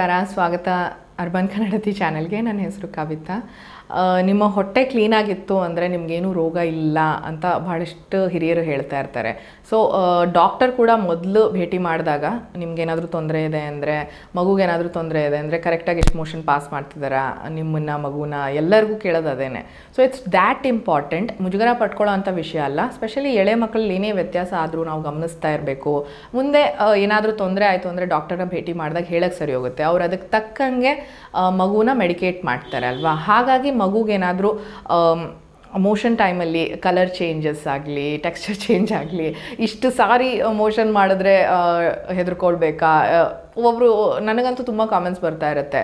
ನಮಸ್ಕಾರ ಸ್ವಾಗತ ಅರ್ಬನ್ ಕನ್ನಡತಿ ಚಾನೆಲ್ಗೆ ನನ್ನ ಹೆಸರು ಕವಿತಾ ನಿಮ್ಮ ಹೊಟ್ಟೆ ಕ್ಲೀನಾಗಿತ್ತು ಅಂದರೆ ನಿಮಗೇನು ರೋಗ ಇಲ್ಲ ಅಂತ ಬಹಳಷ್ಟು ಹಿರಿಯರು ಹೇಳ್ತಾ ಇರ್ತಾರೆ ಸೊ ಡಾಕ್ಟರ್ ಕೂಡ ಮೊದಲು ಭೇಟಿ ಮಾಡಿದಾಗ ನಿಮ್ಗೇನಾದರೂ ತೊಂದರೆ ಇದೆ ಅಂದರೆ ಮಗುಗೇನಾದರೂ ತೊಂದರೆ ಇದೆ ಅಂದರೆ ಕರೆಕ್ಟಾಗಿ ಎಷ್ಟು ಮೋಷನ್ ಪಾಸ್ ಮಾಡ್ತಿದ್ದಾರಾ ನಿಮ್ಮನ್ನ ಮಗುನ ಎಲ್ಲರಿಗೂ ಕೇಳೋದು ಅದೇನೆ ಸೊ ಇಟ್ಸ್ ದ್ಯಾಟ್ ಇಂಪಾರ್ಟೆಂಟ್ ಮುಜುಗರ ಪಡ್ಕೊಳ್ಳೋ ಅಂಥ ವಿಷಯ ಅಲ್ಲ ಸ್ಪೆಷಲಿ ಎಳೆ ಮಕ್ಕಳಲ್ಲಿ ಏನೇ ವ್ಯತ್ಯಾಸ ಆದರೂ ನಾವು ಗಮನಿಸ್ತಾ ಇರಬೇಕು ಮುಂದೆ ಏನಾದರೂ ತೊಂದರೆ ಆಯಿತು ಅಂದರೆ ಡಾಕ್ಟರ್ನ ಭೇಟಿ ಮಾಡಿದಾಗ ಹೇಳಕ್ಕೆ ಸರಿ ಹೋಗುತ್ತೆ ಅವ್ರು ಅದಕ್ಕೆ ತಕ್ಕಂಗೆ ಮಗುನ ಮೆಡಿಕೇಟ್ ಮಾಡ್ತಾರೆ ಅಲ್ವಾ ಹಾಗಾಗಿ ಮಗುಗೇನಾದರೂ ಮೋಷನ್ ಟೈಮಲ್ಲಿ ಕಲರ್ ಚೇಂಜಸ್ ಆಗಲಿ ಟೆಕ್ಸ್ಚರ್ ಚೇಂಜ್ ಆಗಲಿ ಇಷ್ಟು ಸಾರಿ ಮೋಷನ್ ಮಾಡಿದ್ರೆ ಹೆದರ್ಕೊಳ್ಬೇಕಾ ಒಬ್ಬರು ನನಗಂತೂ ತುಂಬ ಕಾಮೆಂಟ್ಸ್ ಬರ್ತಾ ಇರುತ್ತೆ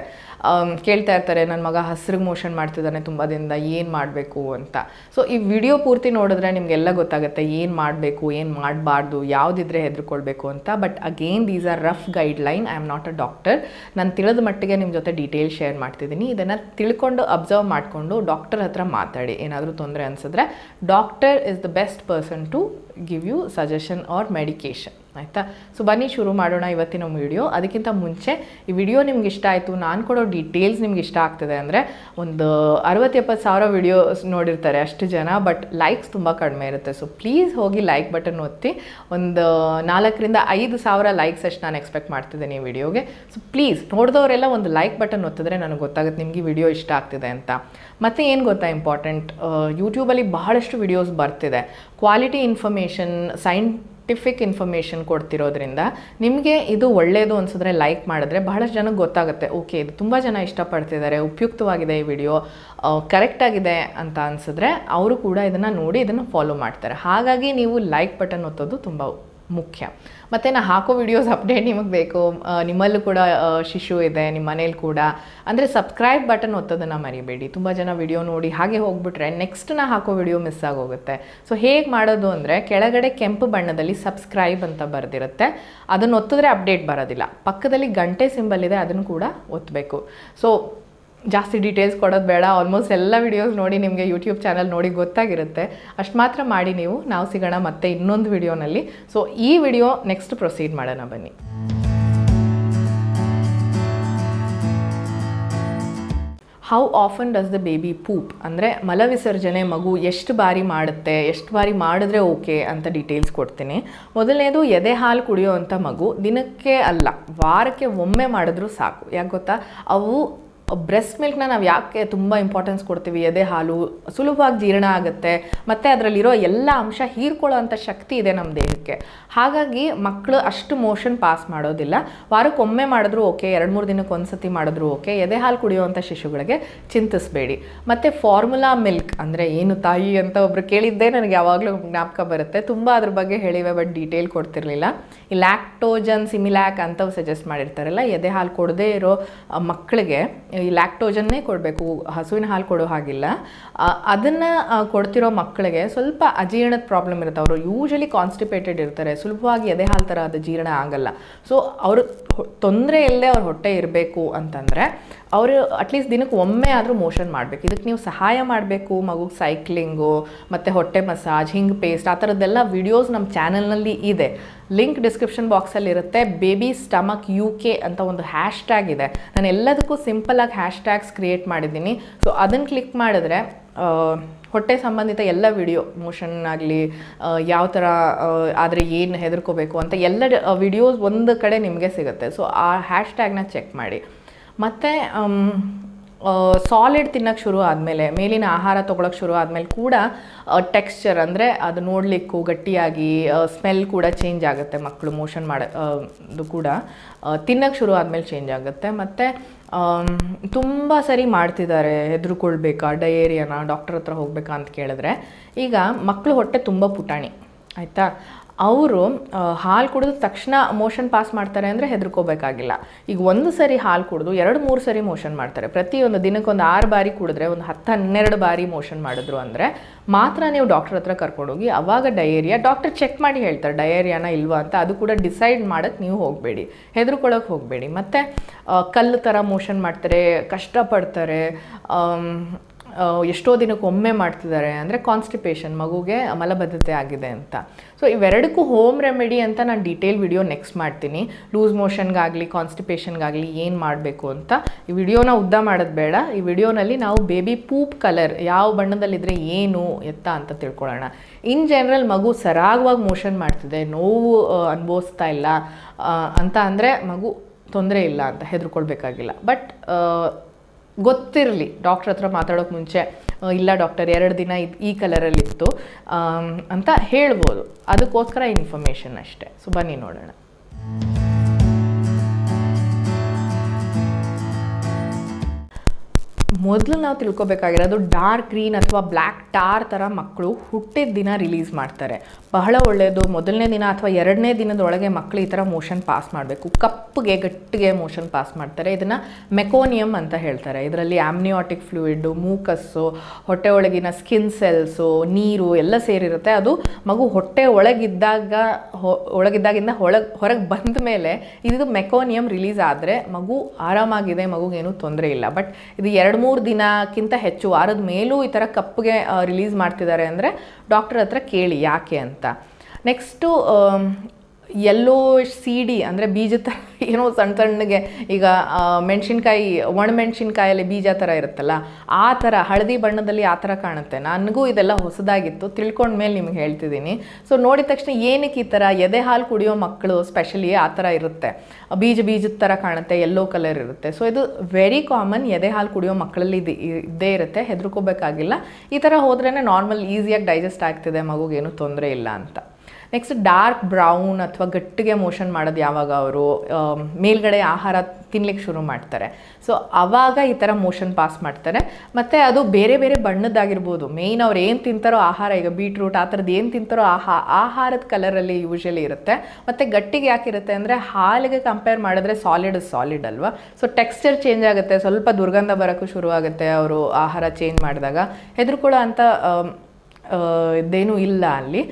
ಕೇಳ್ತಾ ಇರ್ತಾರೆ ನನ್ನ ಮಗ ಹಸ್ರಿಗೆ ಮೋಷನ್ ಮಾಡ್ತಿದ್ದಾನೆ ತುಂಬ ದಿನದಿಂದ ಏನು ಮಾಡಬೇಕು ಅಂತ ಸೊ ಈ ವಿಡಿಯೋ ಪೂರ್ತಿ ನೋಡಿದ್ರೆ ನಿಮಗೆಲ್ಲ ಗೊತ್ತಾಗುತ್ತೆ ಏನು ಮಾಡಬೇಕು ಏನು ಮಾಡಬಾರ್ದು ಯಾವುದಿದ್ರೆ ಹೆದರ್ಕೊಳ್ಬೇಕು ಅಂತ but again these are rough guideline I am not a doctor ನಾನು ತಿಳಿದ ಮಟ್ಟಿಗೆ ನಿಮ್ಮ ಜೊತೆ ಡೀಟೇಲ್ ಶೇರ್ ಮಾಡ್ತಿದ್ದೀನಿ ಇದನ್ನು ತಿಳ್ಕೊಂಡು ಅಬ್ಸರ್ವ್ ಮಾಡಿಕೊಂಡು ಡಾಕ್ಟರ್ ಹತ್ರ ಮಾತಾಡಿ ಏನಾದರೂ ತೊಂದರೆ ಅನಿಸಿದ್ರೆ doctor is the best person to give you suggestion or medication ಆಯಿತಾ ಸೊ ಬನ್ನಿ ಶುರು ಮಾಡೋಣ ಇವತ್ತಿನ ವಿಡಿಯೋ ಅದಕ್ಕಿಂತ ಮುಂಚೆ ಈ ವಿಡಿಯೋ ನಿಮ್ಗೆ ಇಷ್ಟ ಆಯಿತು ನಾನು ಕೊಡೋ ಡೀಟೇಲ್ಸ್ ನಿಮ್ಗೆ ಇಷ್ಟ ಆಗ್ತದೆ ಅಂದರೆ ಒಂದು ಅರವತ್ತು ಎಪ್ಪತ್ತು ಸಾವಿರ ವಿಡಿಯೋಸ್ ನೋಡಿರ್ತಾರೆ ಅಷ್ಟು ಜನ ಬಟ್ ಲೈಕ್ಸ್ ತುಂಬ ಕಡಿಮೆ ಇರುತ್ತೆ ಸೊ ಪ್ಲೀಸ್ ಹೋಗಿ ಲೈಕ್ ಬಟನ್ ಒತ್ತಿ ಒಂದು ನಾಲ್ಕರಿಂದ ಐದು ಸಾವಿರ ಲೈಕ್ಸ್ ಅಷ್ಟು ನಾನು ಎಕ್ಸ್ಪೆಕ್ಟ್ ಮಾಡ್ತಿದ್ದೀನಿ ಈ ವಿಡಿಯೋಗೆ ಸೊ ಪ್ಲೀಸ್ ನೋಡಿದವರೆಲ್ಲ ಒಂದು ಲೈಕ್ ಬಟನ್ ಒತ್ತಿದ್ರೆ ನನಗೆ ಗೊತ್ತಾಗುತ್ತೆ ನಿಮಗೆ ವಿಡಿಯೋ ಇಷ್ಟ ಆಗ್ತಿದೆ ಅಂತ ಮತ್ತು ಏನು ಗೊತ್ತಾ ಇಂಪಾರ್ಟೆಂಟ್ ಯೂಟ್ಯೂಬಲ್ಲಿ ಬಹಳಷ್ಟು ವಿಡಿಯೋಸ್ ಬರ್ತಿದೆ quality information sign scientific information ಕೊಡ್ತಿರೋದ್ರಿಂದ ನಿಮಗೆ ಇದು ಒಳ್ಳೆಯದು ಅನಿಸಿದ್ರೆ ಲೈಕ್ ಮಾಡಿದ್ರೆ ಬಹಳಷ್ಟು ಜನಕ್ಕೆ ಗೊತ್ತಾಗುತ್ತೆ ಓಕೆ ಇದು ತುಂಬ ಜನ ಇಷ್ಟಪಡ್ತಿದ್ದಾರೆ ಉಪಯುಕ್ತವಾಗಿದೆ ಈ ವಿಡಿಯೋ ಕರೆಕ್ಟಾಗಿದೆ ಅಂತ ಅನಿಸಿದ್ರೆ ಅವರು ಕೂಡ ಇದನ್ನು ನೋಡಿ ಇದನ್ನು ಫಾಲೋ ಮಾಡ್ತಾರೆ ಹಾಗಾಗಿ ನೀವು ಲೈಕ್ ಬಟನ್ ಒತ್ತೋದು ತುಂಬ ಮುಖ್ಯ ಮತ್ತು ನಾ ಹಾಕೋ ವಿಡಿಯೋಸ್ ಅಪ್ಡೇಟ್ ನಿಮಗೆ ಬೇಕು ನಿಮ್ಮಲ್ಲೂ ಕೂಡ ಶಿಶು ಇದೆ ನಿಮ್ಮ ಮನೇಲಿ ಕೂಡ ಅಂದರೆ ಸಬ್ಸ್ಕ್ರೈಬ್ ಬಟನ್ ಒತ್ತೋದನ್ನು ಮರಿಬೇಡಿ ತುಂಬ ಜನ ವಿಡಿಯೋ ನೋಡಿ ಹಾಗೆ ಹೋಗ್ಬಿಟ್ರೆ ನೆಕ್ಸ್ಟ್ ನಾ ಹಾಕೋ ವಿಡಿಯೋ ಮಿಸ್ ಆಗೋಗುತ್ತೆ ಸೊ ಹೇಗೆ ಮಾಡೋದು ಅಂದರೆ ಕೆಳಗಡೆ ಕೆಂಪು ಬಣ್ಣದಲ್ಲಿ ಸಬ್ಸ್ಕ್ರೈಬ್ ಅಂತ ಬರೆದಿರುತ್ತೆ ಅದನ್ನು ಒತ್ತಿದ್ರೆ ಅಪ್ಡೇಟ್ ಬರೋದಿಲ್ಲ ಪಕ್ಕದಲ್ಲಿ ಗಂಟೆ ಸಿಂಬಲ್ ಇದೆ ಅದನ್ನು ಕೂಡ ಒತ್ತಬೇಕು ಸೊ ಜಾಸ್ತಿ ಡೀಟೇಲ್ಸ್ ಕೊಡೋದು ಬೇಡ ಆಲ್ಮೋಸ್ಟ್ ಎಲ್ಲ ವಿಡಿಯೋಸ್ ನೋಡಿ ನಿಮಗೆ ಯೂಟ್ಯೂಬ್ ಚಾನಲ್ ನೋಡಿ ಗೊತ್ತಾಗಿರುತ್ತೆ ಅಷ್ಟು ಮಾತ್ರ ಮಾಡಿ ನೀವು ನಾವು ಸಿಗೋಣ ಮತ್ತೆ ಇನ್ನೊಂದು ವಿಡಿಯೋನಲ್ಲಿ ಸೊ ಈ ವಿಡಿಯೋ ನೆಕ್ಸ್ಟ್ ಪ್ರೊಸೀಡ್ ಮಾಡೋಣ ಬನ್ನಿ how often does the baby poop ಅಂದರೆ ಮಲವಿಸರ್ಜನೆ ಮಗು ಎಷ್ಟು ಬಾರಿ ಮಾಡುತ್ತೆ ಎಷ್ಟು ಬಾರಿ ಮಾಡಿದ್ರೆ ಓಕೆ ಅಂತ ಡೀಟೇಲ್ಸ್ ಕೊಡ್ತೀನಿ ಮೊದಲನೇದು ಎದೆ ಹಾಲು ಅಂಥ ಮಗು ದಿನಕ್ಕೆ ಅಲ್ಲ ವಾರಕ್ಕೆ ಒಮ್ಮೆ ಮಾಡಿದ್ರೂ ಸಾಕು ಯಾಕೆ ಗೊತ್ತಾ ಅವು ಬ್ರೆಸ್ಟ್ ಮಿಲ್ಕ್ನ ನಾವು ಯಾಕೆ ತುಂಬ ಇಂಪಾರ್ಟೆನ್ಸ್ ಕೊಡ್ತೀವಿ ಎದೆ ಹಾಲು ಸುಲಭವಾಗಿ ಜೀರ್ಣ ಆಗುತ್ತೆ ಮತ್ತು ಅದರಲ್ಲಿರೋ ಎಲ್ಲ ಅಂಶ ಹೀರ್ಕೊಳ್ಳೋ ಅಂಥ ಶಕ್ತಿ ಇದೆ ನಮ್ಮ ದೇಹಕ್ಕೆ ಹಾಗಾಗಿ ಮಕ್ಕಳು ಅಷ್ಟು ಮೋಷನ್ ಪಾಸ್ ಮಾಡೋದಿಲ್ಲ ವಾರಕ್ಕೊಮ್ಮೆ ಮಾಡಿದ್ರೂ ಓಕೆ ಎರಡು ಮೂರು ದಿನಕ್ಕೆ ಒಂದು ಸತಿ ಮಾಡಿದ್ರೂ ಓಕೆ ಎದೆ ಹಾಲು ಕುಡಿಯುವಂಥ ಶಿಶುಗಳಿಗೆ ಚಿಂತಿಸಬೇಡಿ ಮತ್ತು ಫಾರ್ಮುಲಾ ಮಿಲ್ಕ್ ಅಂದರೆ ಏನು ತಾಯಿ ಅಂತ ಒಬ್ರು ಕೇಳಿದ್ದೇ ನನಗೆ ಯಾವಾಗಲೂ ಜ್ಞಾಪಕ ಬರುತ್ತೆ ತುಂಬ ಅದ್ರ ಬಗ್ಗೆ ಹೇಳಿವೆ ಬಟ್ ಡೀಟೇಲ್ ಕೊಡ್ತಿರಲಿಲ್ಲ ಈ ಲ್ಯಾಕ್ಟೋಜನ್ ಸಿಮಿಲ್ಯಾಕ್ ಅಂತವು ಸಜೆಸ್ಟ್ ಮಾಡಿರ್ತಾರಲ್ಲ ಎದೆ ಹಾಲು ಕೊಡದೇ ಇರೋ ಮಕ್ಕಳಿಗೆ ಈ ಲ್ಯಾಕ್ಟೋಜನ್ನೇ ಕೊಡಬೇಕು ಹಸುವಿನ ಹಾಲು ಕೊಡೋ ಹಾಗಿಲ್ಲ ಅದನ್ನು ಕೊಡ್ತಿರೋ ಮಕ್ಕಳಿಗೆ ಸ್ವಲ್ಪ ಅಜೀರ್ಣದ ಪ್ರಾಬ್ಲಮ್ ಇರುತ್ತೆ ಅವರು ಯೂಶಲಿ ಕಾನ್ಸ್ಟಿಪೇಟೆಡ್ ಇರ್ತಾರೆ ಸುಲಭವಾಗಿ ಎದೆ ಹಾಲು ಥರ ಅದು ಜೀರ್ಣ ಆಗಲ್ಲ ಸೊ ಅವರು ತೊಂದರೆ ಇಲ್ಲದೆ ಅವ್ರ ಹೊಟ್ಟೆ ಇರಬೇಕು ಅಂತಂದರೆ ಅವರು ಅಟ್ಲೀಸ್ಟ್ ದಿನಕ್ಕೆ ಒಮ್ಮೆ ಆದರೂ ಮೋಷನ್ ಮಾಡಬೇಕು ಇದಕ್ಕೆ ನೀವು ಸಹಾಯ ಮಾಡಬೇಕು ಮಗುಗೆ ಸೈಕ್ಲಿಂಗು ಮತ್ತು ಹೊಟ್ಟೆ ಮಸಾಜ್ ಹಿಂಗ್ ಪೇಸ್ಟ್ ಆ ಥರದ್ದೆಲ್ಲ ವಿಡಿಯೋಸ್ ನಮ್ಮ ಚಾನಲ್ನಲ್ಲಿ ಇದೆ ಲಿಂಕ್ ಡಿಸ್ಕ್ರಿಪ್ಷನ್ ಬಾಕ್ಸಲ್ಲಿರುತ್ತೆ ಬೇಬಿ ಸ್ಟಮಕ್ ಯು ಕೆ ಅಂತ ಒಂದು ಹ್ಯಾಶ್ ಟ್ಯಾಗ್ ಇದೆ ನಾನು ಎಲ್ಲದಕ್ಕೂ ಸಿಂಪಲಾಗಿ ಹ್ಯಾಶ್ ಟ್ಯಾಗ್ಸ್ ಕ್ರಿಯೇಟ್ ಮಾಡಿದ್ದೀನಿ ಸೊ ಅದನ್ನು ಕ್ಲಿಕ್ ಮಾಡಿದ್ರೆ ಹೊಟ್ಟೆ ಸಂಬಂಧಿತ ಎಲ್ಲ ವಿಡಿಯೋ ಮೋಷನ್ ಆಗಲಿ ಯಾವ ಥರ ಆದರೆ ಏನು ಹೆದರ್ಕೋಬೇಕು ಅಂತ ಎಲ್ಲ ವಿಡಿಯೋಸ್ ಒಂದು ಕಡೆ ನಿಮಗೆ ಸಿಗುತ್ತೆ ಸೊ ಆ ಹ್ಯಾಶ್ ಟ್ಯಾಗ್ನ ಚೆಕ್ ಮಾಡಿ ಮತ್ತು ಸಾಲಿಡ್ ತಿನ್ನೋಕ್ಕೆ ಶುರು ಆದಮೇಲೆ ಮೇಲಿನ ಆಹಾರ ತೊಗೊಳಕ್ಕೆ ಶುರು ಆದಮೇಲೆ ಕೂಡ ಟೆಕ್ಸ್ಚರ್ ಅಂದರೆ ಅದು ನೋಡಲಿಕ್ಕೂ ಗಟ್ಟಿಯಾಗಿ ಸ್ಮೆಲ್ ಕೂಡ ಚೇಂಜ್ ಆಗುತ್ತೆ ಮಕ್ಕಳು ಮೋಷನ್ ಮಾಡೋದು ಕೂಡ ತಿನ್ನೋಕ್ಕೆ ಶುರು ಆದಮೇಲೆ ಚೇಂಜ್ ಆಗುತ್ತೆ ಮತ್ತು ತುಂಬ ಸರಿ ಮಾಡ್ತಿದ್ದಾರೆ ಹೆದರ್ಕೊಳ್ಬೇಕಾ ಡಯೇರಿಯಾನ ಡಾಕ್ಟರ್ ಹತ್ರ ಹೋಗ್ಬೇಕಾ ಅಂತ ಕೇಳಿದ್ರೆ ಈಗ ಮಕ್ಕಳು ಹೊಟ್ಟೆ ತುಂಬ ಪುಟಾಣಿ ಆಯಿತಾ ಅವರು ಹಾಲು ಕುಡಿದ ತಕ್ಷಣ ಮೋಷನ್ ಪಾಸ್ ಮಾಡ್ತಾರೆ ಅಂದರೆ ಹೆದರ್ಕೋಬೇಕಾಗಿಲ್ಲ ಈಗ ಒಂದು ಸರಿ ಹಾಲು ಕುಡಿದು ಎರಡು ಮೂರು ಸರಿ ಮೋಷನ್ ಮಾಡ್ತಾರೆ ಪ್ರತಿಯೊಂದು ದಿನಕ್ಕೆ ಒಂದು ಆರು ಬಾರಿ ಕುಡಿದ್ರೆ ಒಂದು ಹತ್ತು ಹನ್ನೆರಡು ಬಾರಿ ಮೋಷನ್ ಮಾಡಿದ್ರು ಅಂದರೆ ಮಾತ್ರ ನೀವು ಡಾಕ್ಟ್ರ್ ಹತ್ರ ಕರ್ಕೊಂಡೋಗಿ ಅವಾಗ ಡಯೇರಿಯಾ ಡಾಕ್ಟರ್ ಚೆಕ್ ಮಾಡಿ ಹೇಳ್ತಾರೆ ಡಯೇರಿಯಾನ ಇಲ್ವಾ ಅಂತ ಅದು ಕೂಡ ಡಿಸೈಡ್ ಮಾಡೋಕ್ಕೆ ನೀವು ಹೋಗಬೇಡಿ ಹೆದರ್ಕೊಳ್ಳೋಕೆ ಹೋಗಬೇಡಿ ಮತ್ತು ಕಲ್ಲು ಥರ ಮೋಷನ್ ಮಾಡ್ತಾರೆ ಕಷ್ಟಪಡ್ತಾರೆ ಎಷ್ಟೋ ದಿನಕ್ಕೊಮ್ಮೆ ಮಾಡ್ತಿದ್ದಾರೆ ಅಂದರೆ ಕಾನ್ಸ್ಟಿಪೇಷನ್ ಮಗುಗೆ ಮಲಬದ್ಧತೆ ಆಗಿದೆ ಅಂತ ಸೊ ಇವೆರಡಕ್ಕೂ ಹೋಮ್ ರೆಮಿಡಿ ಅಂತ ನಾನು ಡೀಟೇಲ್ ವಿಡಿಯೋ ನೆಕ್ಸ್ಟ್ ಮಾಡ್ತೀನಿ ಲೂಸ್ ಮೋಷನ್ಗಾಗಲಿ ಕಾನ್ಸ್ಟಿಪೇಷನ್ಗಾಗಲಿ ಏನು ಮಾಡಬೇಕು ಅಂತ ಈ ವಿಡಿಯೋನ ಉದ್ದ ಮಾಡೋದು ಬೇಡ ಈ ವಿಡಿಯೋನಲ್ಲಿ ನಾವು ಬೇಬಿ ಪೂಪ್ ಕಲರ್ ಯಾವ ಬಣ್ಣದಲ್ಲಿದ್ದರೆ ಏನು ಎತ್ತ ಅಂತ ತಿಳ್ಕೊಳ್ಳೋಣ ಇನ್ ಜನರಲ್ ಮಗು ಸರಾಗವಾಗಿ ಮೋಷನ್ ಮಾಡ್ತಿದೆ ನೋವು ಅನುಭವಿಸ್ತಾ ಇಲ್ಲ ಅಂತ ಅಂದರೆ ಮಗು ತೊಂದರೆ ಇಲ್ಲ ಅಂತ ಹೆದರ್ಕೊಳ್ಬೇಕಾಗಿಲ್ಲ ಬಟ್ ಗೊತ್ತಿರಲಿ ಡಾಕ್ಟ್ರ್ ಹತ್ರ ಮಾತಾಡೋಕೆ ಮುಂಚೆ ಇಲ್ಲ ಡಾಕ್ಟರ್ ಎರಡು ದಿನ ಇದು ಈ ಕಲರಲ್ಲಿತ್ತು ಅಂತ ಹೇಳ್ಬೋದು ಅದಕ್ಕೋಸ್ಕರ ಇನ್ಫಾರ್ಮೇಷನ್ ಅಷ್ಟೇ ಸೊ ಬನ್ನಿ ನೋಡೋಣ ಮೊದಲು ನಾವು ತಿಳ್ಕೊಬೇಕಾಗಿರೋದು ಡಾರ್ಕ್ ಗ್ರೀನ್ ಅಥವಾ ಬ್ಲ್ಯಾಕ್ ಟಾರ್ ಥರ ಮಕ್ಕಳು ಹುಟ್ಟಿದ ದಿನ ರಿಲೀಸ್ ಮಾಡ್ತಾರೆ ಬಹಳ ಒಳ್ಳೆಯದು ಮೊದಲನೇ ದಿನ ಅಥವಾ ಎರಡನೇ ದಿನದೊಳಗೆ ಮಕ್ಕಳು ಈ ಥರ ಮೋಷನ್ ಪಾಸ್ ಮಾಡಬೇಕು ಕಪ್ಪಗೆ ಗಟ್ಟಿಗೆ ಮೋಷನ್ ಪಾಸ್ ಮಾಡ್ತಾರೆ ಇದನ್ನು ಮೆಕೋನಿಯಮ್ ಅಂತ ಹೇಳ್ತಾರೆ ಇದರಲ್ಲಿ ಆಮ್ನಿಯೋಟಿಕ್ ಫ್ಲೂಯಿಡ್ಡು ಮೂಕಸ್ಸು ಹೊಟ್ಟೆ ಒಳಗಿನ ಸ್ಕಿನ್ ಸೆಲ್ಸು ನೀರು ಎಲ್ಲ ಸೇರಿರುತ್ತೆ ಅದು ಮಗು ಹೊಟ್ಟೆ ಒಳಗಿದ್ದಾಗ ಒಳಗಿದ್ದಾಗಿಂದ ಒಳಗೆ ಹೊರಗೆ ಬಂದ ಮೇಲೆ ಇದು ಮೆಕೋನಿಯಂ ರಿಲೀಸ್ ಆದರೆ ಮಗು ಆರಾಮಾಗಿದೆ ಮಗುಗೇನು ತೊಂದರೆ ಇಲ್ಲ ಬಟ್ ಇದು ಎರಡು ಮೂರು ದಿನಕ್ಕಿಂತ ಹೆಚ್ಚು ವಾರದ ಮೇಲೂ ಈ ಥರ ಕಪ್ಪಿಗೆ ರಿಲೀಸ್ ಮಾಡ್ತಿದ್ದಾರೆ ಅಂದರೆ ಡಾಕ್ಟರ್ ಹತ್ರ ಕೇಳಿ ಯಾಕೆ ಅಂತ ನೆಕ್ಸ್ಟು ಎಲ್ಲೋ ಸೀಡಿ ಅಂದರೆ ಬೀಜ ಥರ ಏನೋ ಸಣ್ಣ ಸಣ್ಣಗೆ ಈಗ ಮೆಣಸಿನ್ಕಾಯಿ ಒಣಮೆಣ್ಸಿನ್ಕಾಯಲ್ಲಿ ಬೀಜ ಥರ ಇರುತ್ತಲ್ಲ ಆ ಥರ ಹಳದಿ ಬಣ್ಣದಲ್ಲಿ ಆ ಥರ ಕಾಣುತ್ತೆ ನನಗೂ ಇದೆಲ್ಲ ಹೊಸದಾಗಿತ್ತು ತಿಳ್ಕೊಂಡ್ಮೇಲೆ ನಿಮ್ಗೆ ಹೇಳ್ತಿದ್ದೀನಿ ಸೊ ನೋಡಿದ ತಕ್ಷಣ ಏನಕ್ಕೆ ಈ ಥರ ಎದೆ ಹಾಲು ಕುಡಿಯೋ ಮಕ್ಕಳು ಸ್ಪೆಷಲಿ ಆ ಥರ ಇರುತ್ತೆ ಬೀಜ ಬೀಜದ ಥರ ಕಾಣುತ್ತೆ ಎಲ್ಲೋ ಕಲರ್ ಇರುತ್ತೆ ಸೊ ಇದು ವೆರಿ ಕಾಮನ್ ಎದೆ ಹಾಲು ಕುಡಿಯೋ ಮಕ್ಕಳಲ್ಲಿ ಇದು ಇದ್ದೇ ಇರುತ್ತೆ ಹೆದರ್ಕೋಬೇಕಾಗಿಲ್ಲ ಈ ಥರ ಹೋದ್ರೇ ನಾರ್ಮಲ್ ಈಸಿಯಾಗಿ ಡೈಜೆಸ್ಟ್ ಆಗ್ತಿದೆ ಮಗುಗೇನು ತೊಂದರೆ ಇಲ್ಲ ಅಂತ ನೆಕ್ಸ್ಟ್ ಡಾರ್ಕ್ ಬ್ರೌನ್ ಅಥವಾ ಗಟ್ಟಿಗೆ ಮೋಷನ್ ಮಾಡೋದು ಯಾವಾಗ ಅವರು ಮೇಲ್ಗಡೆ ಆಹಾರ ತಿನ್ಲಿಕ್ಕೆ ಶುರು ಮಾಡ್ತಾರೆ ಸೊ ಆವಾಗ ಈ ಥರ ಮೋಷನ್ ಪಾಸ್ ಮಾಡ್ತಾರೆ ಮತ್ತು ಅದು ಬೇರೆ ಬೇರೆ ಬಣ್ಣದ್ದಾಗಿರ್ಬೋದು ಮೇಯ್ನ್ ಅವ್ರು ಏನು ತಿಂತಾರೋ ಆಹಾರ ಈಗ ಬೀಟ್ರೂಟ್ ಆ ಥರದ್ದು ಏನು ತಿಂತಾರೋ ಆಹಾ ಆಹಾರದ ಕಲರಲ್ಲಿ ಯೂಶಲಿ ಇರುತ್ತೆ ಮತ್ತು ಗಟ್ಟಿಗೆ ಯಾಕಿರುತ್ತೆ ಅಂದರೆ ಹಾಲಿಗೆ ಕಂಪೇರ್ ಮಾಡಿದ್ರೆ ಸಾಲಿಡ್ ಸಾಲಿಡ್ ಅಲ್ವಾ ಸೊ ಟೆಕ್ಸ್ಚರ್ ಚೇಂಜ್ ಆಗುತ್ತೆ ಸ್ವಲ್ಪ ದುರ್ಗಂಧ ಬರೋಕ್ಕೂ ಶುರು ಆಗುತ್ತೆ ಅವರು ಆಹಾರ ಚೇಂಜ್ ಮಾಡಿದಾಗ ಹೆದರ್ಕೊಳ್ಳೋ ಅಂಥ ಇದೇನೂ ಇಲ್ಲ ಅಲ್ಲಿ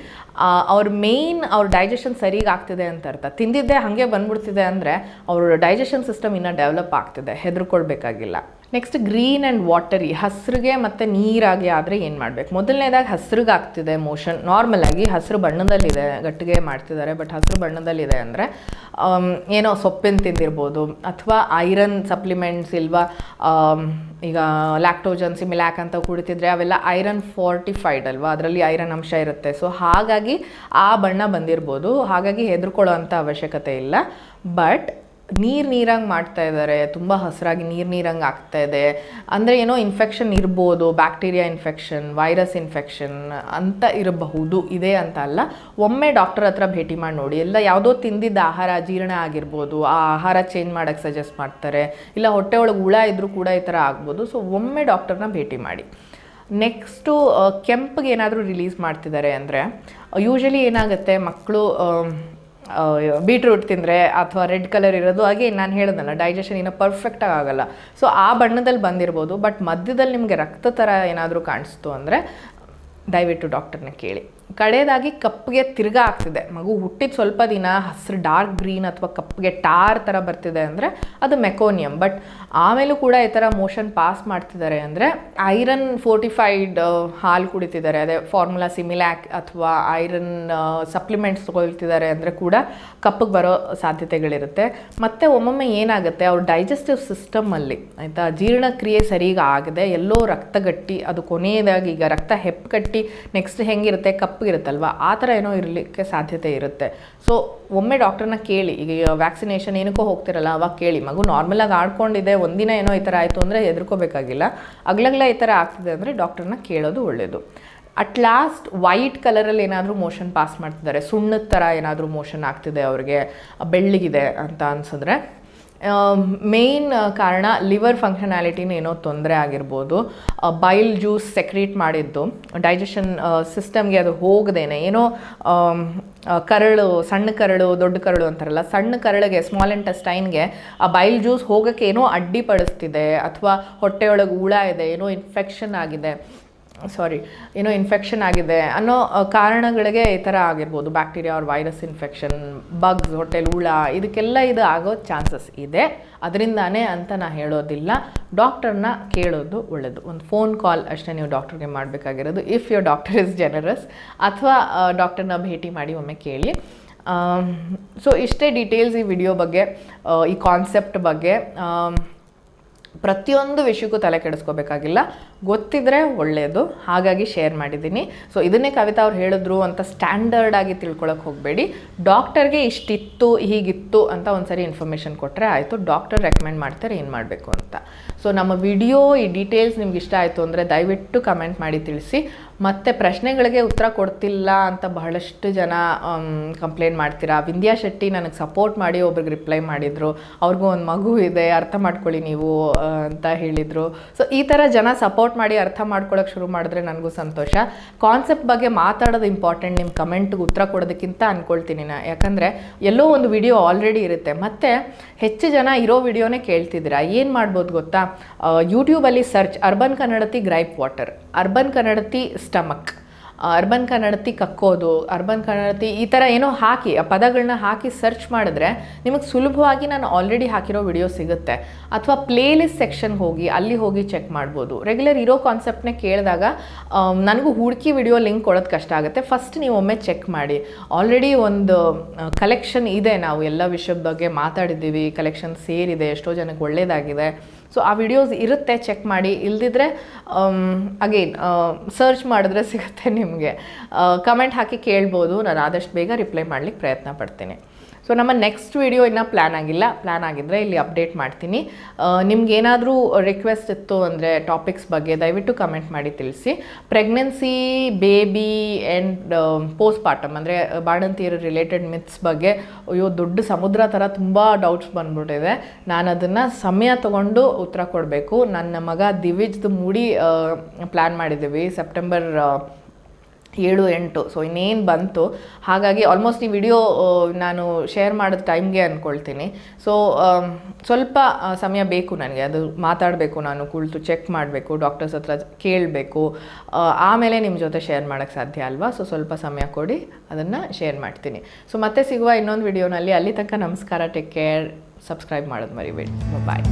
ಅವ್ರ ಮೇಯ್ನ್ ಅವ್ರ ಡೈಜೆಷನ್ ಸರಿಗೆ ಆಗ್ತಿದೆ ಅಂತ ಅರ್ಥ ತಿಂದಿದ್ದೆ ಹಾಗೆ ಬಂದ್ಬಿಡ್ತಿದೆ ಅಂದರೆ ಅವ್ರ ಡೈಜೆಷನ್ ಸಿಸ್ಟಮ್ ಇನ್ನೂ ಡೆವಲಪ್ ಆಗ್ತಿದೆ ಹೆದರ್ಕೊಳ್ಬೇಕಾಗಿಲ್ಲ ನೆಕ್ಸ್ಟ್ ಗ್ರೀನ್ ಆ್ಯಂಡ್ ವಾಟರಿ ಹಸ್ರಿಗೆ ಮತ್ತು ನೀರಾಗಿ ಆದರೆ ಏನು ಮಾಡಬೇಕು ಮೊದಲನೇದಾಗಿ ಹಸ್ರಿಗೆ ಆಗ್ತಿದೆ ಮೋಷನ್ ನಾರ್ಮಲಾಗಿ ಹಸಿರು ಬಣ್ಣದಲ್ಲಿದೆ ಗಟ್ಟಿಗೆ ಮಾಡ್ತಿದ್ದಾರೆ ಬಟ್ ಹಸಿರು ಬಣ್ಣದಲ್ಲಿದೆ ಅಂದರೆ ಏನೋ ಸೊಪ್ಪಿನ ತಿಂದಿರ್ಬೋದು ಅಥವಾ ಐರನ್ ಸಪ್ಲಿಮೆಂಟ್ಸ್ ಇಲ್ವಾ ಈಗ ಲ್ಯಾಕ್ಟೋಜನ್ ಸಿಮಿಲ್ಯಾಕ್ ಅಂತ ಕುಡಿತಿದ್ರೆ ಅವೆಲ್ಲ ಐರನ್ ಫಾರ್ಟಿಫೈಡ್ ಅಲ್ವಾ ಅದರಲ್ಲಿ ಐರನ್ ಅಂಶ ಇರುತ್ತೆ ಸೊ ಹಾಗಾಗಿ ಆ ಬಣ್ಣ ಬಂದಿರ್ಬೋದು ಹಾಗಾಗಿ ಹೆದರ್ಕೊಳ್ಳೋ ಅಂಥ ಅವಶ್ಯಕತೆ ಇಲ್ಲ ಬಟ್ ನೀರು ನೀರಂಗೆ ಮಾಡ್ತಾ ಇದ್ದಾರೆ ತುಂಬ ಹಸಿರಾಗಿ ನೀರು ನೀರಂಗೆ ಆಗ್ತಾ ಇದೆ ಅಂದರೆ ಏನೋ ಇನ್ಫೆಕ್ಷನ್ ಇರ್ಬೋದು ಬ್ಯಾಕ್ಟೀರಿಯಾ ಇನ್ಫೆಕ್ಷನ್ ವೈರಸ್ ಇನ್ಫೆಕ್ಷನ್ ಅಂತ ಇರಬಹುದು ಇದೆ ಅಂತ ಅಲ್ಲ ಒಮ್ಮೆ ಡಾಕ್ಟರ್ ಹತ್ರ ಭೇಟಿ ಮಾಡಿ ನೋಡಿ ಎಲ್ಲ ಯಾವುದೋ ತಿಂದಿದ್ದ ಆಹಾರ ಜೀರ್ಣ ಆಗಿರ್ಬೋದು ಆ ಆಹಾರ ಚೇಂಜ್ ಮಾಡೋಕ್ಕೆ ಸಜೆಸ್ಟ್ ಮಾಡ್ತಾರೆ ಇಲ್ಲ ಹೊಟ್ಟೆ ಒಳಗೆ ಹುಳ ಇದ್ದರೂ ಕೂಡ ಈ ಥರ ಆಗ್ಬೋದು ಸೊ ಒಮ್ಮೆ ಡಾಕ್ಟರ್ನ ಭೇಟಿ ಮಾಡಿ ನೆಕ್ಸ್ಟು ಕೆಂಪಿಗೆ ಏನಾದರೂ ರಿಲೀಸ್ ಮಾಡ್ತಿದ್ದಾರೆ ಅಂದರೆ ಯೂಶಲಿ ಏನಾಗುತ್ತೆ ಮಕ್ಕಳು ಬೀಟ್ರೂಟ್ ತಿಂದರೆ ಅಥವಾ ರೆಡ್ ಕಲರ್ ಇರೋದು ಹಾಗೆ ನಾನು ಹೇಳೋದಲ್ಲ ಡೈಜೆಷನ್ ಇನ್ನೂ ಪರ್ಫೆಕ್ಟಾಗಿ ಆಗೋಲ್ಲ ಸೊ ಆ ಬಣ್ಣದಲ್ಲಿ ಬಂದಿರ್ಬೋದು ಬಟ್ ಮಧ್ಯದಲ್ಲಿ ನಿಮಗೆ ರಕ್ತ ಥರ ಏನಾದರೂ ಕಾಣಿಸ್ತು ಅಂದರೆ ದಯವಿಟ್ಟು ಡಾಕ್ಟರ್ನ ಕೇಳಿ ಕಡೆಯದಾಗಿ ಕಪ್ಪಿಗೆ ತಿರ್ಗಾ ಆಗ್ತಿದೆ ಮಗು ಹುಟ್ಟಿದ ಸ್ವಲ್ಪ ದಿನ ಹಸಿರು ಡಾರ್ಕ್ ಗ್ರೀನ್ ಅಥವಾ ಕಪ್ಪಿಗೆ ಟಾರ್ ಥರ ಬರ್ತಿದೆ ಅಂದರೆ ಅದು ಮೆಕೋನಿಯಂ ಬಟ್ ಆಮೇಲೂ ಕೂಡ ಈ ಥರ ಮೋಷನ್ ಪಾಸ್ ಮಾಡ್ತಿದ್ದಾರೆ ಅಂದರೆ ಐರನ್ ಫೋರ್ಟಿಫೈಡ್ ಹಾಲು ಕುಡಿತಿದ್ದಾರೆ ಅದೇ ಫಾರ್ಮುಲಾ ಸಿಮಿಲ್ಯಾಕ್ ಅಥವಾ ಐರನ್ ಸಪ್ಲಿಮೆಂಟ್ಸ್ ತೊಗೊಳ್ತಿದ್ದಾರೆ ಅಂದರೆ ಕೂಡ ಕಪ್ಪಿಗೆ ಬರೋ ಸಾಧ್ಯತೆಗಳಿರುತ್ತೆ ಮತ್ತು ಒಮ್ಮೊಮ್ಮೆ ಏನಾಗುತ್ತೆ ಅವ್ರ ಡೈಜೆಸ್ಟಿವ್ ಸಿಸ್ಟಮಲ್ಲಿ ಆಯಿತಾ ಜೀರ್ಣಕ್ರಿಯೆ ಸರಿಯಾಗಿ ಎಲ್ಲೋ ರಕ್ತ ಗಟ್ಟಿ ಅದು ಕೊನೆಯದಾಗಿ ಈಗ ರಕ್ತ ಹೆಪ್ಪು ಕಟ್ಟಿ ನೆಕ್ಸ್ಟ್ ಹೆಂಗಿರುತ್ತೆ ಕಪ್ ತಪ್ಪಿರುತ್ತಲ್ವ ಆ ಥರ ಏನೋ ಇರಲಿಕ್ಕೆ ಸಾಧ್ಯತೆ ಇರುತ್ತೆ ಸೊ ಒಮ್ಮೆ ಡಾಕ್ಟರ್ನ ಕೇಳಿ ಈಗ ವ್ಯಾಕ್ಸಿನೇಷನ್ ಏನಕ್ಕೂ ಹೋಗ್ತಿರಲ್ಲ ಅವಾಗ ಕೇಳಿ ಮಗು ನಾರ್ಮಲಾಗಿ ಆಡ್ಕೊಂಡಿದೆ ಒಂದಿನ ಏನೋ ಈ ಥರ ಆಯಿತು ಅಂದರೆ ಹೆದರ್ಕೋಬೇಕಾಗಿಲ್ಲ ಅಗ್ಲಗ್ಲ ಈ ಥರ ಆಗ್ತಿದೆ ಅಂದರೆ ಡಾಕ್ಟರ್ನ ಕೇಳೋದು ಒಳ್ಳೆಯದು ಅಟ್ ಲಾಸ್ಟ್ ವೈಟ್ ಕಲರಲ್ಲಿ ಏನಾದರೂ ಮೋಷನ್ ಪಾಸ್ ಮಾಡ್ತಿದ್ದಾರೆ ಸುಣ್ಣದ ಥರ ಏನಾದರೂ ಮೋಷನ್ ಆಗ್ತಿದೆ ಅವ್ರಿಗೆ ಬೆಳ್ಳಿಗಿದೆ ಅಂತ ಅನ್ಸಿದ್ರೆ ಮೇನ್ um, uh, ಕಾರಣ ಲಿವರ್ ಫಂಕ್ಷನಾಲಿಟಿನ ಏನೋ ತೊಂದರೆ ಆಗಿರ್ಬೋದು ಬೈಲ್ ಜ್ಯೂಸ್ ಸೆಕ್ರೇಟ್ ಮಾಡಿದ್ದು ಡೈಜೆಷನ್ ಸಿಸ್ಟಮ್ಗೆ uh, ಅದು ಹೋಗದೇನೆ ಏನೋ um, uh, ಕರಳು ಸಣ್ಣ ಕರಳು ದೊಡ್ಡ ಕರಳು ಅಂತಾರಲ್ಲ ಸಣ್ಣ ಕರಳಿಗೆ ಸ್ಮಾಲ್ ಇಂಟೆಸ್ಟೈನ್ಗೆ ಆ ಬೈಲ್ ಜ್ಯೂಸ್ ಹೋಗೋಕ್ಕೆ ಏನೋ ಅಡ್ಡಿಪಡಿಸ್ತಿದೆ ಅಥವಾ ಹೊಟ್ಟೆಯೊಳಗೆ ಹುಳ ಇದೆ ಏನೋ ಇನ್ಫೆಕ್ಷನ್ ಆಗಿದೆ ಸಾರಿ ಏನೋ ಇನ್ಫೆಕ್ಷನ್ ಆಗಿದೆ ಅನ್ನೋ ಕಾರಣಗಳಿಗೆ ಈ ಥರ ಆಗಿರ್ಬೋದು ಬ್ಯಾಕ್ಟೀರಿಯಾ ಅವ್ರ ವೈರಸ್ ಇನ್ಫೆಕ್ಷನ್ ಬಗ್ಸ್ ಹೋಟೆಲ್ ಹುಳ ಇದಕ್ಕೆಲ್ಲ ಇದು ಆಗೋ ಚಾನ್ಸಸ್ ಇದೆ ಅದರಿಂದಾನೇ ಅಂತ ನಾನು ಹೇಳೋದಿಲ್ಲ ಡಾಕ್ಟರ್ನ ಕೇಳೋದು ಒಳ್ಳೆಯದು ಒಂದು ಫೋನ್ ಕಾಲ್ ಅಷ್ಟೇ ನೀವು ಡಾಕ್ಟರ್ಗೆ ಮಾಡಬೇಕಾಗಿರೋದು if your doctor is generous ಅಥವಾ ಡಾಕ್ಟರ್ನ ಭೇಟಿ ಮಾಡಿ ಒಮ್ಮೆ ಕೇಳಿ ಸೊ ಇಷ್ಟೇ ಡೀಟೇಲ್ಸ್ ಈ ವಿಡಿಯೋ ಬಗ್ಗೆ ಈ ಕಾನ್ಸೆಪ್ಟ್ ಬಗ್ಗೆ ಪ್ರತಿಯೊಂದು ವಿಷಯಕ್ಕೂ ತಲೆ ಕೆಡಿಸ್ಕೋಬೇಕಾಗಿಲ್ಲ ಗೊತ್ತಿದ್ರೆ ಒಳ್ಳೆಯದು ಹಾಗಾಗಿ ಶೇರ್ ಮಾಡಿದ್ದೀನಿ ಸೊ ಇದನ್ನೇ ಕವಿತಾ ಅವ್ರು ಹೇಳಿದ್ರು ಅಂತ ಸ್ಟ್ಯಾಂಡರ್ಡ್ ಆಗಿ ತಿಳ್ಕೊಳಕ್ಕೆ ಹೋಗಬೇಡಿ ಡಾಕ್ಟರ್ಗೆ ಇಷ್ಟಿತ್ತು ಹೀಗಿತ್ತು ಅಂತ ಒಂದ್ಸರಿ ಇನ್ಫಾರ್ಮೇಷನ್ ಕೊಟ್ಟರೆ ಆಯಿತು ಡಾಕ್ಟರ್ ರೆಕಮೆಂಡ್ ಮಾಡ್ತಾರೆ ಏನು ಮಾಡಬೇಕು ಅಂತ ಸೊ ನಮ್ಮ ವಿಡಿಯೋ ಈ ಡೀಟೇಲ್ಸ್ ನಿಮ್ಗೆ ಇಷ್ಟ ಆಯಿತು ಅಂದರೆ ದಯವಿಟ್ಟು ಕಮೆಂಟ್ ಮಾಡಿ ತಿಳಿಸಿ ಮತ್ತು ಪ್ರಶ್ನೆಗಳಿಗೆ ಉತ್ತರ ಕೊಡ್ತಿಲ್ಲ ಅಂತ ಬಹಳಷ್ಟು ಜನ ಕಂಪ್ಲೇಂಟ್ ಮಾಡ್ತೀರಾ ವಿಂದ್ಯಾ ಶೆಟ್ಟಿ ನನಗೆ ಸಪೋರ್ಟ್ ಮಾಡಿ ಒಬ್ರಿಗೆ ರಿಪ್ಲೈ ಮಾಡಿದರು ಅವ್ರಿಗೂ ಒಂದು ಮಗು ಇದೆ ಅರ್ಥ ಮಾಡ್ಕೊಳ್ಳಿ ನೀವು ಅಂತ ಹೇಳಿದರು ಸೊ ಈ ಥರ ಜನ ಸಪೋರ್ಟ್ ಮಾಡಿ ಅರ್ಥ ಮಾಡ್ಕೊಳ್ಳೋಕೆ ಶುರು ಮಾಡಿದ್ರೆ ನನಗೂ ಸಂತೋಷ ಕಾನ್ಸೆಪ್ಟ್ ಬಗ್ಗೆ ಮಾತಾಡೋದು ಇಂಪಾರ್ಟೆಂಟ್ ನಿಮ್ಮ ಕಮೆಂಟ್ಗೆ ಉತ್ತರ ಕೊಡೋದಕ್ಕಿಂತ ಅಂದ್ಕೊಳ್ತೀನಿ ನಾನು ಯಾಕಂದರೆ ಎಲ್ಲೋ ಒಂದು ವಿಡಿಯೋ ಆಲ್ರೆಡಿ ಇರುತ್ತೆ ಮತ್ತು ಹೆಚ್ಚು ಜನ ಇರೋ ವಿಡಿಯೋನೇ ಕೇಳ್ತಿದ್ದೀರಾ ಏನು ಮಾಡ್ಬೋದು ಗೊತ್ತಾ ಯೂಟ್ಯೂಬಲ್ಲಿ search urban Kannadathi gripe water urban Kannadathi stomach urban Kannadathi ಕಕ್ಕೋದು ಅರ್ಬನ್ ಕನ್ನಡತಿ ಈ ಥರ ಏನೋ ಹಾಕಿ ಆ ಪದಗಳನ್ನ ಹಾಕಿ ಸರ್ಚ್ ಮಾಡಿದ್ರೆ ನಿಮಗೆ ಸುಲಭವಾಗಿ ನಾನು ಆಲ್ರೆಡಿ ಹಾಕಿರೋ ವಿಡಿಯೋ ಸಿಗುತ್ತೆ ಅಥವಾ ಪ್ಲೇಲಿಸ್ಟ್ ಸೆಕ್ಷನ್ ಹೋಗಿ ಅಲ್ಲಿ ಹೋಗಿ ಚೆಕ್ ಮಾಡ್ಬೋದು ರೆಗ್ಯುಲರ್ ಇರೋ ಕಾನ್ಸೆಪ್ಟ್ನೇ ಕೇಳಿದಾಗ ನನಗೂ ಹುಡುಕಿ ವಿಡಿಯೋ ಲಿಂಕ್ ಕೊಡೋದು ಕಷ್ಟ ಆಗುತ್ತೆ ಫಸ್ಟ್ ನೀವು ಒಮ್ಮೆ ಚೆಕ್ ಮಾಡಿ ಆಲ್ರೆಡಿ ಒಂದು ಕಲೆಕ್ಷನ್ ಇದೆ ನಾವು ಎಲ್ಲ ವಿಷಯದ ಬಗ್ಗೆ ಮಾತಾಡಿದ್ದೀವಿ ಕಲೆಕ್ಷನ್ ಸೇರಿದೆ ಎಷ್ಟೋ ಜನಕ್ಕೆ ಒಳ್ಳೆಯದಾಗಿದೆ ಸೊ ಆ ವಿಡಿಯೋಸ್ ಇರುತ್ತೆ ಚೆಕ್ ಮಾಡಿ ಇಲ್ದಿದ್ರೆ ಅಗೇನ್ um, ಸರ್ಚ್ uh, ಮಾಡಿದ್ರೆ ಸಿಗುತ್ತೆ ನಿಮಗೆ ಕಮೆಂಟ್ uh, ಹಾಕಿ ಕೇಳ್ಬೋದು ನಾನು ಆದಷ್ಟು ಬೇಗ ರಿಪ್ಲೈ ಮಾಡಲಿಕ್ಕೆ ಪ್ರಯತ್ನ ಪಡ್ತೀನಿ ಸೊ ನಮ್ಮ ನೆಕ್ಸ್ಟ್ ವಿಡಿಯೋ ಇನ್ನೂ ಪ್ಲ್ಯಾನ್ ಆಗಿಲ್ಲ ಪ್ಲ್ಯಾನ್ ಆಗಿದ್ದರೆ ಇಲ್ಲಿ ಅಪ್ಡೇಟ್ ಮಾಡ್ತೀನಿ ನಿಮ್ಗೇನಾದರೂ ರಿಕ್ವೆಸ್ಟ್ ಇತ್ತು ಅಂದರೆ ಟಾಪಿಕ್ಸ್ ಬಗ್ಗೆ ದಯವಿಟ್ಟು ಕಮೆಂಟ್ ಮಾಡಿ ತಿಳಿಸಿ pregnancy baby and postpartum ಅಂದರೆ ಬಾಣಂತಿಯರ ರಿಲೇಟೆಡ್ ಮಿತ್ಸ್ ಬಗ್ಗೆ ಅಯ್ಯೋ ದೊಡ್ಡ ಸಮುದ್ರ ಥರ ತುಂಬ ಡೌಟ್ಸ್ ಬಂದ್ಬಿಟ್ಟಿದೆ ನಾನು ಅದನ್ನು ಸಮಯ ತಗೊಂಡು ಉತ್ತರ ಕೊಡಬೇಕು ನನ್ನ ಮಗ ದಿವಿಜ್ದು ಮೂಡಿ ಪ್ಲ್ಯಾನ್ ಮಾಡಿದ್ದೀವಿ ಸೆಪ್ಟೆಂಬರ್ ಏಳು ಎಂಟು ಸೊ ಇನ್ನೇನು ಬಂತು ಹಾಗಾಗಿ ಆಲ್ಮೋಸ್ಟ್ ಈ ವಿಡಿಯೋ ನಾನು ಶೇರ್ ಮಾಡೋದು ಟೈಮ್ಗೆ ಅಂದ್ಕೊಳ್ತೀನಿ ಸೊ ಸ್ವಲ್ಪ ಸಮಯ ಬೇಕು ನನಗೆ ಅದು ಮಾತಾಡಬೇಕು ನಾನು ಕುಳಿತು ಚೆಕ್ ಮಾಡಬೇಕು ಡಾಕ್ಟರ್ಸ್ ಹತ್ರ ಕೇಳಬೇಕು ಆಮೇಲೆ ನಿಮ್ಮ ಜೊತೆ ಶೇರ್ ಮಾಡೋಕ್ಕೆ ಸಾಧ್ಯ ಅಲ್ವಾ ಸೊ ಸ್ವಲ್ಪ ಸಮಯ ಕೊಡಿ ಅದನ್ನು ಶೇರ್ ಮಾಡ್ತೀನಿ ಸೊ ಮತ್ತೆ ಸಿಗುವ ಇನ್ನೊಂದು ವಿಡಿಯೋನಲ್ಲಿ ಅಲ್ಲಿ ತನಕ ನಮಸ್ಕಾರ ಟೇಕ್ ಕೇರ್ ಸಬ್ಸ್ಕ್ರೈಬ್ ಮಾಡೋದು ಮರಿಬೇಡಿ ಬಾಯ್